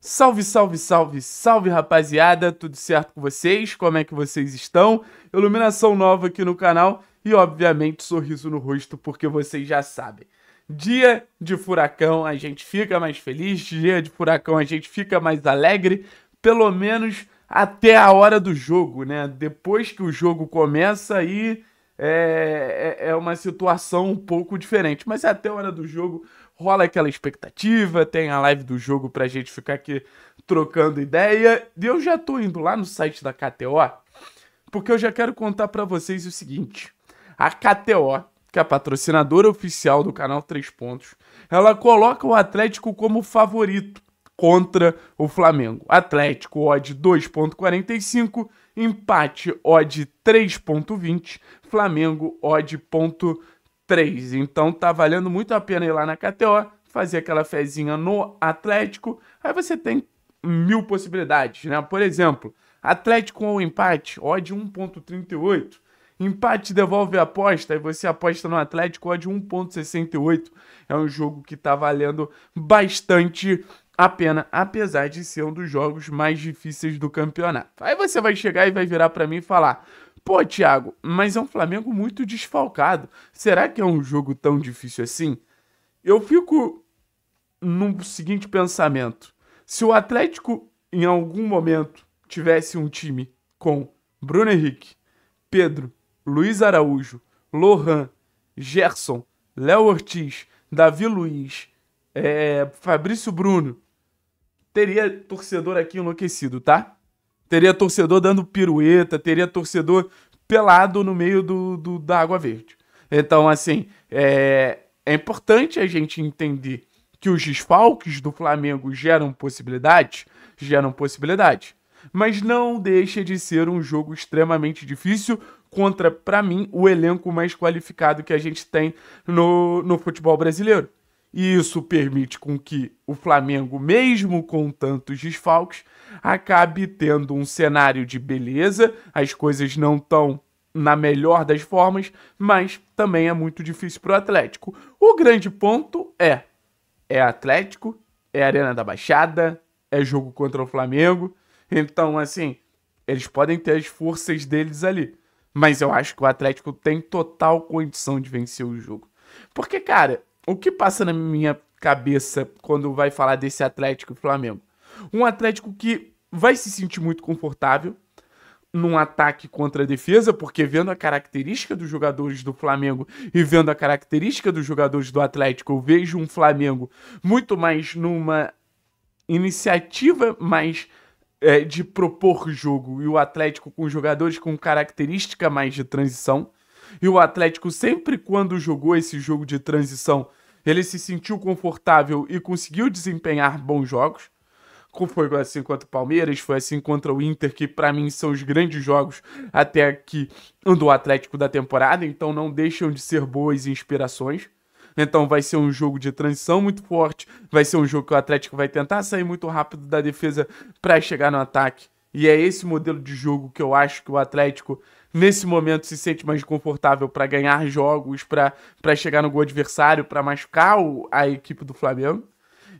Salve, salve, salve, salve rapaziada, tudo certo com vocês? Como é que vocês estão? Iluminação nova aqui no canal e obviamente sorriso no rosto porque vocês já sabem. Dia de furacão a gente fica mais feliz, dia de furacão a gente fica mais alegre, pelo menos até a hora do jogo, né? Depois que o jogo começa aí é, é, é uma situação um pouco diferente. Mas até a hora do jogo rola aquela expectativa, tem a live do jogo pra gente ficar aqui trocando ideia. E eu já tô indo lá no site da KTO, porque eu já quero contar para vocês o seguinte. A KTO, que é a patrocinadora oficial do canal Três Pontos, ela coloca o Atlético como favorito contra o Flamengo. Atlético, odd 2.45, empate, odd 3.20, Flamengo odd ponto Então tá valendo muito a pena ir lá na KTO, fazer aquela fezinha no Atlético. Aí você tem mil possibilidades, né? Por exemplo, Atlético ou empate, odd 1.38. Empate devolve a aposta e você aposta no Atlético, odd 1.68. É um jogo que tá valendo bastante a pena, apesar de ser um dos jogos mais difíceis do campeonato. Aí você vai chegar e vai virar para mim e falar: pô, Thiago, mas é um Flamengo muito desfalcado. Será que é um jogo tão difícil assim? Eu fico no seguinte pensamento: se o Atlético em algum momento tivesse um time com Bruno Henrique, Pedro, Luiz Araújo, Lohan, Gerson, Léo Ortiz, Davi Luiz, é, Fabrício Bruno teria torcedor aqui enlouquecido, tá? Teria torcedor dando pirueta, teria torcedor pelado no meio do, do da água verde. Então, assim, é, é importante a gente entender que os desfalques do Flamengo geram possibilidades, geram possibilidade. Mas não deixa de ser um jogo extremamente difícil contra, para mim, o elenco mais qualificado que a gente tem no, no futebol brasileiro. E isso permite com que o Flamengo, mesmo com tantos desfalques, acabe tendo um cenário de beleza, as coisas não estão na melhor das formas, mas também é muito difícil para o Atlético. O grande ponto é: é Atlético, é Arena da Baixada, é jogo contra o Flamengo. Então, assim, eles podem ter as forças deles ali. Mas eu acho que o Atlético tem total condição de vencer o jogo. Porque, cara, o que passa na minha cabeça quando vai falar desse Atlético e Flamengo? Um Atlético que vai se sentir muito confortável num ataque contra a defesa, porque vendo a característica dos jogadores do Flamengo e vendo a característica dos jogadores do Atlético, eu vejo um Flamengo muito mais numa iniciativa mais é, de propor jogo e o Atlético com jogadores com característica mais de transição. E o Atlético, sempre quando jogou esse jogo de transição, ele se sentiu confortável e conseguiu desempenhar bons jogos. Foi assim contra o Palmeiras, foi assim contra o Inter, que para mim são os grandes jogos até aqui do Atlético da temporada, então não deixam de ser boas inspirações. Então vai ser um jogo de transição muito forte, vai ser um jogo que o Atlético vai tentar sair muito rápido da defesa para chegar no ataque e é esse modelo de jogo que eu acho que o Atlético, nesse momento, se sente mais confortável para ganhar jogos, para chegar no gol adversário, para machucar o, a equipe do Flamengo.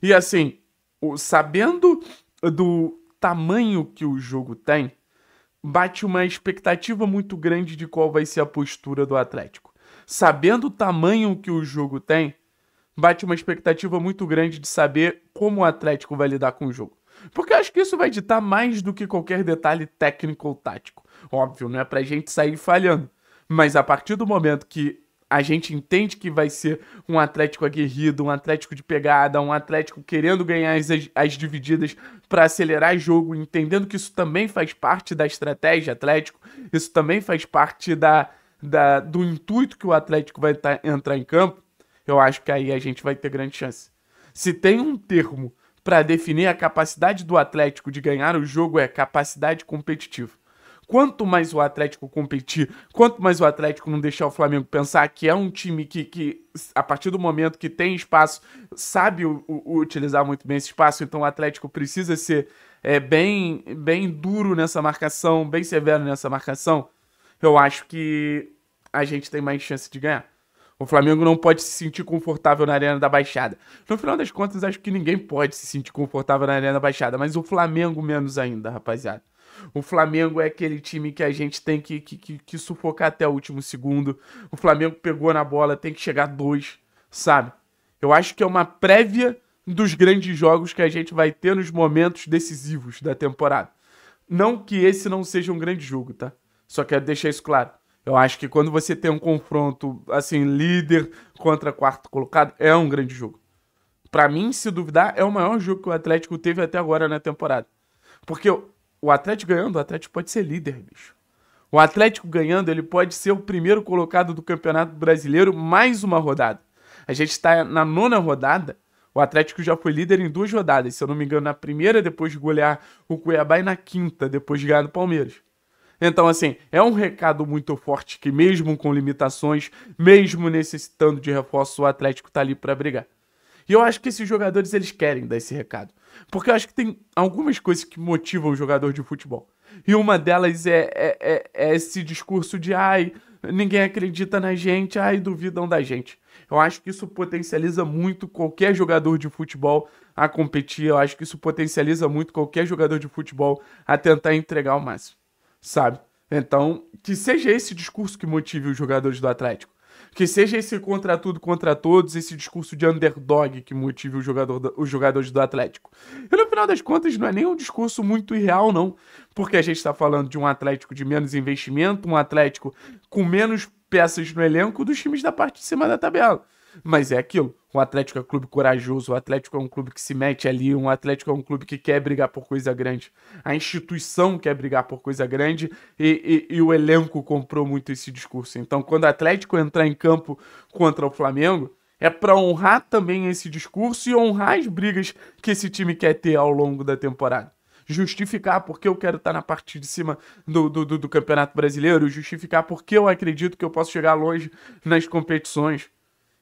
E assim, o, sabendo do tamanho que o jogo tem, bate uma expectativa muito grande de qual vai ser a postura do Atlético. Sabendo o tamanho que o jogo tem, bate uma expectativa muito grande de saber como o Atlético vai lidar com o jogo. Porque eu acho que isso vai ditar mais do que qualquer detalhe técnico ou tático. Óbvio, não é pra gente sair falhando. Mas a partir do momento que a gente entende que vai ser um Atlético aguerrido, um Atlético de pegada, um Atlético querendo ganhar as, as divididas para acelerar jogo, entendendo que isso também faz parte da estratégia Atlético, isso também faz parte da, da do intuito que o Atlético vai tá, entrar em campo, eu acho que aí a gente vai ter grande chance. Se tem um termo para definir a capacidade do Atlético de ganhar o jogo é capacidade competitiva. Quanto mais o Atlético competir, quanto mais o Atlético não deixar o Flamengo pensar que é um time que, que a partir do momento que tem espaço, sabe o, o, utilizar muito bem esse espaço, então o Atlético precisa ser é, bem, bem duro nessa marcação, bem severo nessa marcação. Eu acho que a gente tem mais chance de ganhar. O Flamengo não pode se sentir confortável na Arena da Baixada. No final das contas, acho que ninguém pode se sentir confortável na Arena da Baixada, mas o Flamengo menos ainda, rapaziada. O Flamengo é aquele time que a gente tem que, que, que, que sufocar até o último segundo. O Flamengo pegou na bola, tem que chegar dois, sabe? Eu acho que é uma prévia dos grandes jogos que a gente vai ter nos momentos decisivos da temporada. Não que esse não seja um grande jogo, tá? Só quero deixar isso claro. Eu acho que quando você tem um confronto, assim, líder contra quarto colocado, é um grande jogo. Para mim, se duvidar, é o maior jogo que o Atlético teve até agora na temporada. Porque o Atlético ganhando, o Atlético pode ser líder, bicho. O Atlético ganhando, ele pode ser o primeiro colocado do Campeonato Brasileiro mais uma rodada. A gente está na nona rodada. O Atlético já foi líder em duas rodadas, se eu não me engano, na primeira, depois de golear o Cuiabá, e na quinta, depois de ganhar o Palmeiras. Então, assim, é um recado muito forte que, mesmo com limitações, mesmo necessitando de reforço, o Atlético tá ali para brigar. E eu acho que esses jogadores eles querem dar esse recado. Porque eu acho que tem algumas coisas que motivam o jogador de futebol. E uma delas é, é, é, é esse discurso de ai, ninguém acredita na gente, ai, duvidam da gente. Eu acho que isso potencializa muito qualquer jogador de futebol a competir. Eu acho que isso potencializa muito qualquer jogador de futebol a tentar entregar o máximo sabe? Então, que seja esse discurso que motive os jogadores do Atlético. Que seja esse contra tudo, contra todos, esse discurso de underdog que motive o jogador do, os jogadores do Atlético. E no final das contas, não é nem um discurso muito irreal, não. Porque a gente está falando de um Atlético de menos investimento, um Atlético com menos peças no elenco dos times da parte de cima da tabela. Mas é aquilo. O Atlético é um clube corajoso, o Atlético é um clube que se mete ali, o Atlético é um clube que quer brigar por coisa grande. A instituição quer brigar por coisa grande e, e, e o elenco comprou muito esse discurso. Então, quando o Atlético entrar em campo contra o Flamengo, é para honrar também esse discurso e honrar as brigas que esse time quer ter ao longo da temporada justificar porque eu quero estar tá na parte de cima do, do, do, Campeonato Brasileiro, justificar porque eu acredito que eu posso chegar longe nas competições.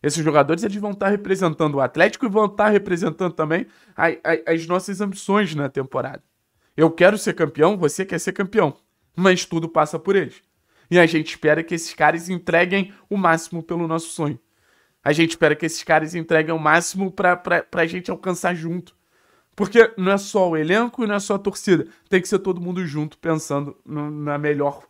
Esses jogadores eles vão estar tá representando o Atlético e vão estar tá representando também a, a, as nossas ambições na temporada. Eu quero ser campeão, você quer ser campeão, mas tudo passa por eles. E a gente espera que esses caras entreguem o máximo pelo nosso sonho. A gente espera que esses caras entreguem o máximo para a gente alcançar junto. Porque não é só o elenco e não é só a torcida. Tem que ser todo mundo junto, pensando no, na melhor,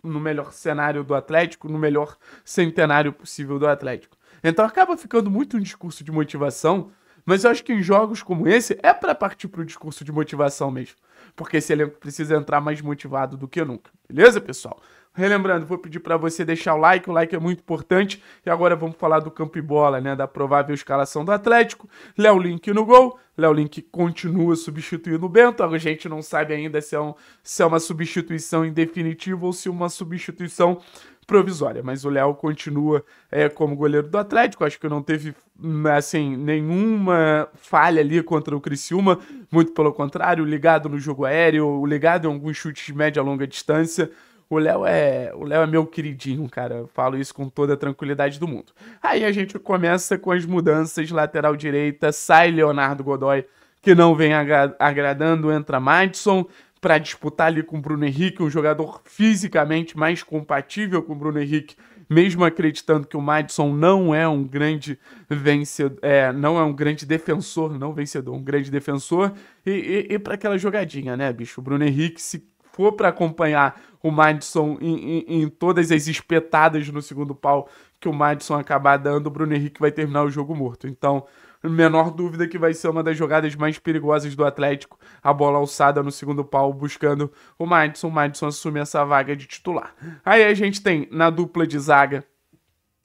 no melhor cenário do Atlético, no melhor centenário possível do Atlético. Então acaba ficando muito um discurso de motivação, mas eu acho que em jogos como esse é para partir para o discurso de motivação mesmo, porque esse elenco precisa entrar mais motivado do que nunca. Beleza, pessoal? Relembrando, vou pedir para você deixar o like, o like é muito importante. E agora vamos falar do campo e bola, né? Da provável escalação do Atlético. Léo Link no gol. Léo Link continua substituindo o Bento. A gente não sabe ainda se é, um, se é uma substituição em definitivo ou se uma substituição provisória. Mas o Léo continua é, como goleiro do Atlético. Acho que não teve assim, nenhuma falha ali contra o Criciúma. Muito pelo contrário, ligado no jogo aéreo, ligado em é alguns chutes de média a longa distância. O Léo é, o Léo é meu queridinho, cara. Eu falo isso com toda a tranquilidade do mundo. Aí a gente começa com as mudanças lateral direita, sai Leonardo Godoy, que não vem agra agradando, entra Madison para disputar ali com o Bruno Henrique, um jogador fisicamente mais compatível com o Bruno Henrique, mesmo acreditando que o Madison não é um grande vencedor, é, não é um grande defensor, não vencedor, um grande defensor, e, e, e para aquela jogadinha, né, bicho? O Bruno Henrique se for para acompanhar o Madison em, em, em, todas as espetadas no segundo pau que o Madison acabar dando, o Bruno Henrique vai terminar o jogo morto. Então, menor dúvida que vai ser uma das jogadas mais perigosas do Atlético, a bola alçada no segundo pau buscando o Madison. O Madison assume essa vaga de titular. Aí a gente tem na dupla de zaga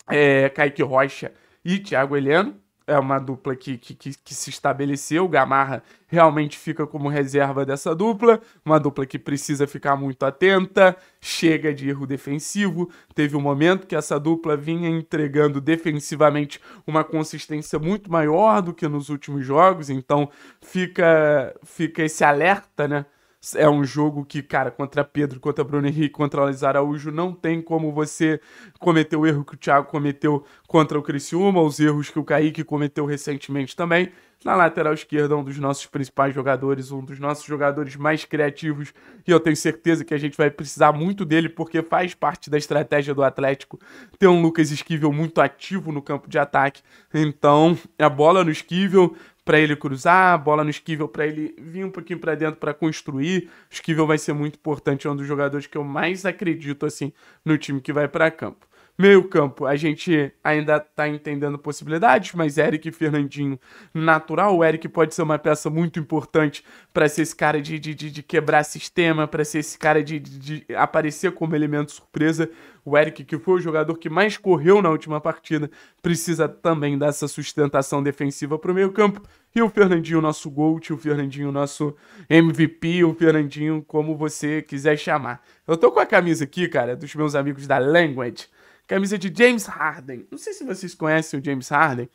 é, Kaique Rocha e Thiago Heleno é uma dupla que, que, que, que se estabeleceu. O Gamarra realmente fica como reserva dessa dupla. Uma dupla que precisa ficar muito atenta, chega de erro defensivo. Teve um momento que essa dupla vinha entregando defensivamente uma consistência muito maior do que nos últimos jogos. Então fica, fica esse alerta, né? É um jogo que, cara, contra Pedro, contra Bruno Henrique, contra Luiz Araújo, não tem como você cometer o erro que o Thiago cometeu contra o Criciúma, os erros que o Kaique cometeu recentemente também. Na lateral esquerda, um dos nossos principais jogadores, um dos nossos jogadores mais criativos, e eu tenho certeza que a gente vai precisar muito dele, porque faz parte da estratégia do Atlético ter um Lucas Esquivel muito ativo no campo de ataque. Então, a bola no Esquivel, para ele cruzar, bola no Esquivel para ele vir um pouquinho para dentro para construir. O Esquivel vai ser muito importante, é um dos jogadores que eu mais acredito assim no time que vai para campo. Meio campo, a gente ainda tá entendendo possibilidades, mas Eric e Fernandinho natural. O Eric pode ser uma peça muito importante para ser esse cara de, de, de, de quebrar sistema, para ser esse cara de, de, de aparecer como elemento surpresa. O Eric, que foi o jogador que mais correu na última partida, precisa também dessa sustentação defensiva para o meio campo. E o Fernandinho, nosso GOAT, o Fernandinho, nosso MVP, o Fernandinho, como você quiser chamar. Eu tô com a camisa aqui, cara, dos meus amigos da Language, camisa de James Harden. Não sei se vocês conhecem o James Harden.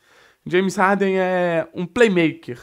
James Harden é um playmaker,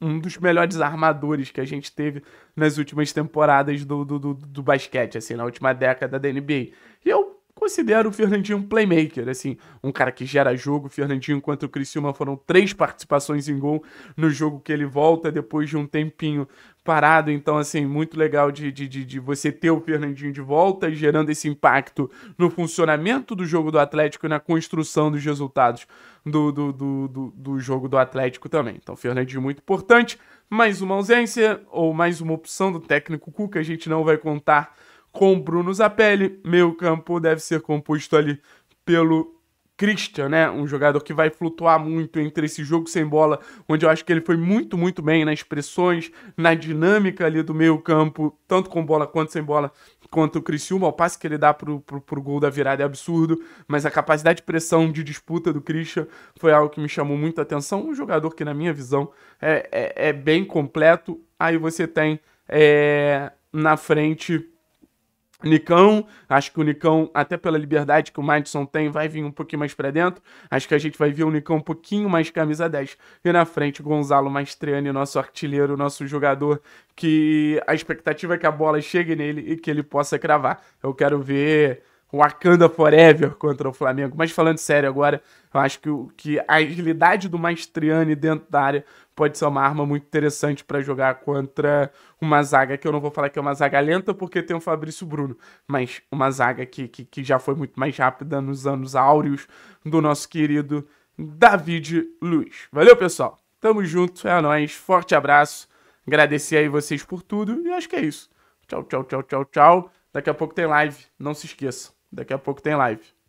um dos melhores armadores que a gente teve nas últimas temporadas do, do, do, do basquete, assim, na última década da NBA. E eu considero o Fernandinho um playmaker, assim, um cara que gera jogo. O Fernandinho contra o Criciúma foram três participações em gol no jogo que ele volta depois de um tempinho parado, então, assim, muito legal de, de, de, de, você ter o Fernandinho de volta gerando esse impacto no funcionamento do jogo do Atlético e na construção dos resultados do, do, do, do, do jogo do Atlético também. Então, Fernandinho muito importante, mais uma ausência ou mais uma opção do técnico Cuca, a gente não vai contar com Bruno Zapelli, meu campo deve ser composto ali pelo Christian, né? Um jogador que vai flutuar muito entre esse jogo sem bola, onde eu acho que ele foi muito, muito bem nas pressões, na dinâmica ali do meio campo, tanto com bola quanto sem bola, quanto o Criciúma. O passe que ele dá pro, pro, pro gol da virada é absurdo, mas a capacidade de pressão de disputa do Christian foi algo que me chamou muita atenção. Um jogador que, na minha visão, é, é, é bem completo. Aí você tem é, na frente Nicão, acho que o Nicão, até pela liberdade que o Madison tem, vai vir um pouquinho mais para dentro. Acho que a gente vai ver o Nicão um pouquinho mais camisa 10. E na frente, Gonzalo Mastriani, nosso artilheiro, nosso jogador, que a expectativa é que a bola chegue nele e que ele possa cravar. Eu quero ver o Wakanda Forever contra o Flamengo. Mas falando sério agora, eu acho que, que a agilidade do Mastriani dentro da área pode ser uma arma muito interessante para jogar contra uma zaga que eu não vou falar que é uma zaga lenta, porque tem o Fabrício Bruno, mas uma zaga que, que, que já foi muito mais rápida nos anos áureos do nosso querido David Luiz. Valeu, pessoal! Tamo junto, é nóis, forte abraço, agradecer aí vocês por tudo e acho que é isso. Tchau, tchau, tchau, tchau, tchau. Daqui a pouco tem live, não se esqueça. Daqui a pouco tem live.